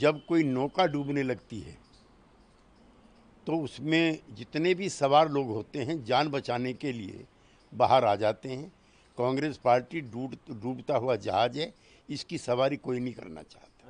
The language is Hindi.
जब कोई नौका डूबने लगती है तो उसमें जितने भी सवार लोग होते हैं जान बचाने के लिए बाहर आ जाते हैं कांग्रेस पार्टी डूब डूबता हुआ जहाज है इसकी सवारी कोई नहीं करना चाहता